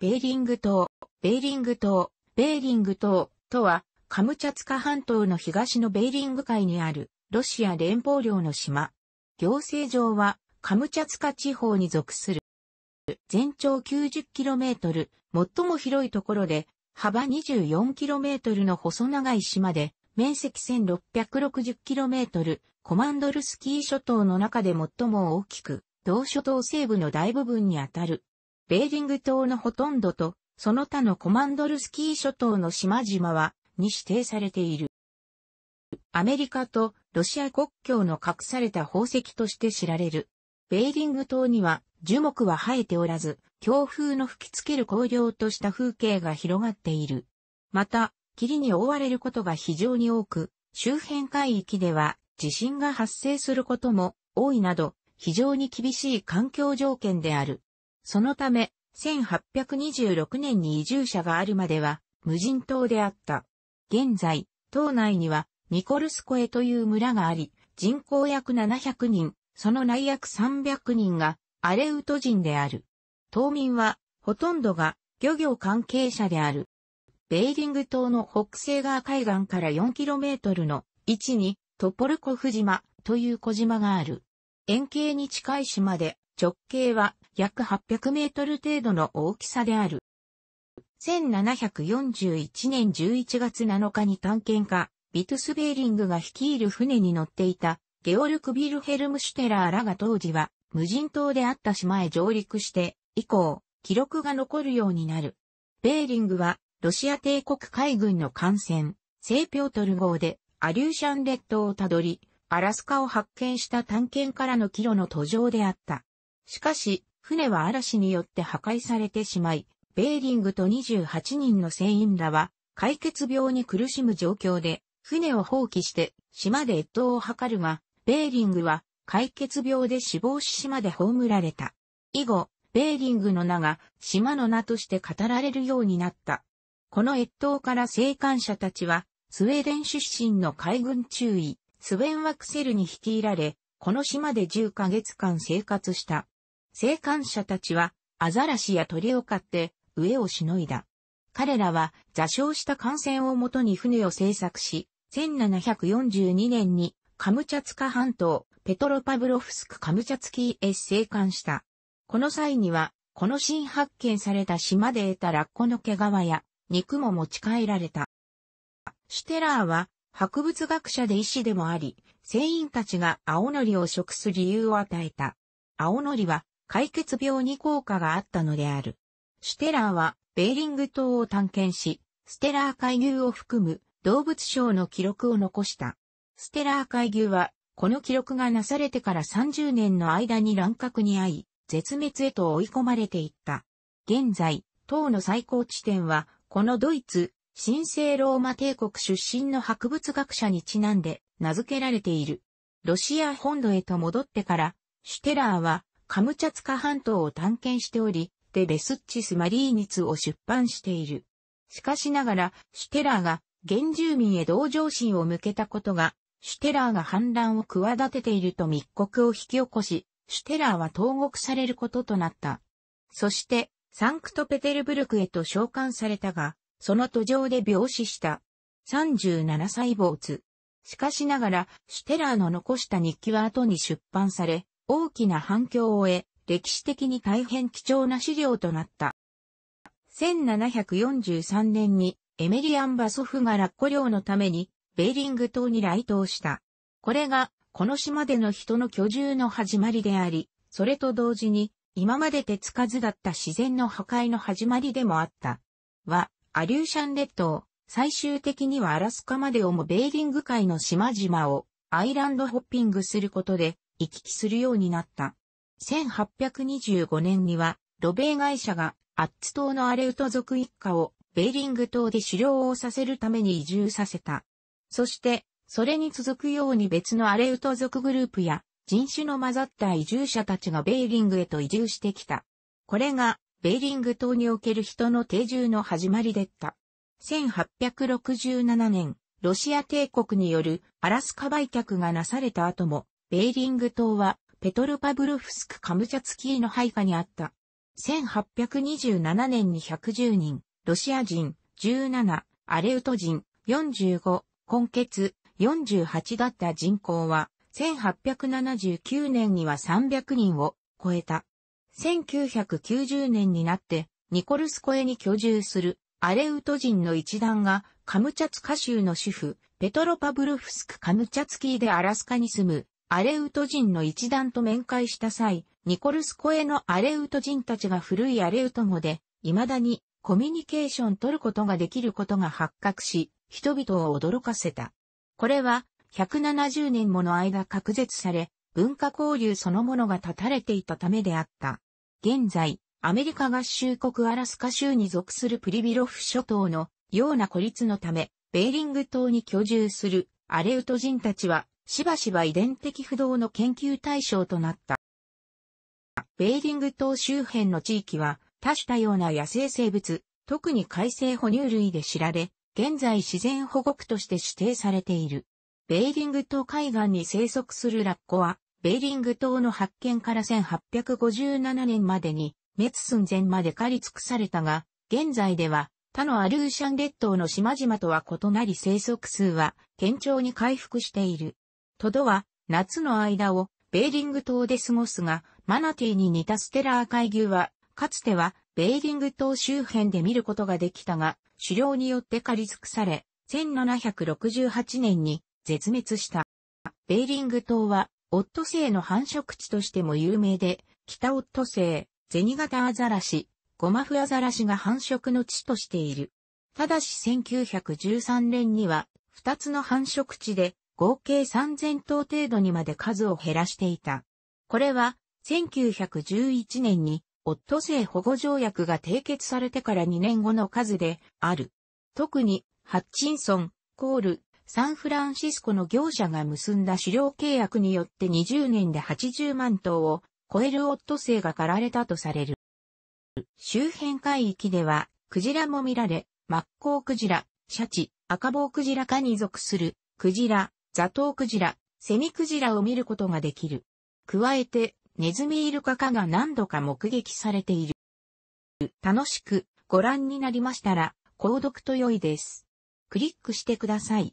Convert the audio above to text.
ベーリング島、ベーリング島、ベーリング島とは、カムチャツカ半島の東のベーリング海にある、ロシア連邦領の島。行政上は、カムチャツカ地方に属する。全長 90km、最も広いところで、幅 24km の細長い島で、面積 1660km、コマンドルスキー諸島の中で最も大きく、同諸島西部の大部分にあたる。ベーディング島のほとんどと、その他のコマンドルスキー諸島の島々は、に指定されている。アメリカとロシア国境の隠された宝石として知られる。ベーディング島には樹木は生えておらず、強風の吹きつける荒涼とした風景が広がっている。また、霧に覆われることが非常に多く、周辺海域では地震が発生することも多いなど、非常に厳しい環境条件である。そのため、1826年に移住者があるまでは、無人島であった。現在、島内には、ニコルスコエという村があり、人口約700人、その内約300人が、アレウト人である。島民は、ほとんどが、漁業関係者である。ベーリング島の北西側海岸から 4km の位置に、トポルコフ島という小島がある。円形に近い島で、直径は約800メートル程度の大きさである。1741年11月7日に探検家、ビトゥスベーリングが率いる船に乗っていたゲオルク・ビルヘルム・シュテラーらが当時は無人島であった島へ上陸して以降記録が残るようになる。ベーリングはロシア帝国海軍の艦船聖ピョートル号でアリューシャン列島をたどりアラスカを発見した探検からの帰路の途上であった。しかし、船は嵐によって破壊されてしまい、ベーリングと28人の船員らは、解決病に苦しむ状況で、船を放棄して島で越冬を図るが、ベーリングは解決病で死亡し島で葬られた。以後、ベーリングの名が島の名として語られるようになった。この越冬から生還者たちは、スウェーデン出身の海軍中尉、スウェン・ワクセルに率いられ、この島で10ヶ月間生活した。生還者たちはアザラシや鳥を飼って飢えをしのいだ。彼らは座礁した艦船をもとに船を製作し、1742年にカムチャツカ半島、ペトロパブロフスクカムチャツキーへ生還した。この際には、この新発見された島で得たラッコの毛皮や肉も持ち帰られた。シュテラーは博物学者で医師でもあり、船員たちが青のりを食す理由を与えた。青のりは解決病に効果があったのである。シュテラーはベーリング島を探検し、ステラー海牛を含む動物賞の記録を残した。ステラー海牛は、この記録がなされてから30年の間に乱獲に遭い、絶滅へと追い込まれていった。現在、島の最高地点は、このドイツ、神聖ローマ帝国出身の博物学者にちなんで名付けられている。ロシア本土へと戻ってから、シュテラーはカムチャツカ半島を探検しており、でベスッチスマリーニツを出版している。しかしながら、シュテラーが原住民へ同情心を向けたことが、シュテラーが反乱を企てていると密告を引き起こし、シュテラーは投獄されることとなった。そして、サンクトペテルブルクへと召喚されたが、その途上で病死した。37歳没。しかしながら、シュテラーの残した日記は後に出版され、大きな反響を得、歴史的に大変貴重な資料となった。1743年にエメリアン・バソフがラッコ領のためにベーリング島に来島した。これがこの島での人の居住の始まりであり、それと同時に今まで手つかずだった自然の破壊の始まりでもあった。は、アリューシャン列島、最終的にはアラスカまでをもベーリング海の島々をアイランドホッピングすることで行き来するようになった。1825年には、ロベー会社がアッツ島のアレウト族一家をベーリング島で狩猟をさせるために移住させた。そして、それに続くように別のアレウト族グループや人種の混ざった移住者たちがベーリングへと移住してきた。これがベーリング島における人の定住の始まりでった。1867年、ロシア帝国によるアラスカ売却がなされた後も、ベーリング島は、ペトルパブロフスク・カムチャツキーの配下にあった。1827年に110人、ロシア人、17、アレウト人、45、根血、48だった人口は、1879年には300人を超えた。1990年になって、ニコルスコエに居住するアレウト人の一団が、カムチャツカ州の主婦、ペトロパブルフスク・カムチャツキーでアラスカに住むアレウト人の一団と面会した際、ニコルスコエのアレウト人たちが古いアレウト語で、未だにコミュニケーション取ることができることが発覚し、人々を驚かせた。これは、170年もの間隔絶され、文化交流そのものが断たれていたためであった。現在、アメリカ合衆国アラスカ州に属するプリビロフ諸島のような孤立のため、ベーリング島に居住するアレウト人たちはしばしば遺伝的不動の研究対象となった。ベーリング島周辺の地域は多種多様な野生生物、特に海生哺乳類で知られ、現在自然保護区として指定されている。ベーリング島海岸に生息するラッコは、ベーリング島の発見から1857年までに滅寸前まで狩り尽くされたが、現在では他のアルーシャン列島の島々とは異なり生息数は堅調に回復している。トドは夏の間をベーリング島で過ごすが、マナティーに似たステラー海牛は、かつてはベーリング島周辺で見ることができたが、狩猟によって狩り尽くされ、1768年に絶滅した。ベーリング島は、オットセイの繁殖地としても有名で、北オットセイ、ゼニガタアザラシ、ゴマフアザラシが繁殖の地としている。ただし1913年には、二つの繁殖地で合計3000頭程度にまで数を減らしていた。これは、1911年に、オットセイ保護条約が締結されてから2年後の数である。特に、ハッチンソン、コール、サンフランシスコの業者が結んだ狩猟契約によって20年で80万頭を超えるオットセイが狩られたとされる。周辺海域では、クジラも見られ、マッコウクジラ、シャチ、赤棒クジラ科に属する、クジラ、ザトウクジラ、セミクジラを見ることができる。加えて、ネズミイルカ化が何度か目撃されている。楽しくご覧になりましたら、購読と良いです。クリックしてください。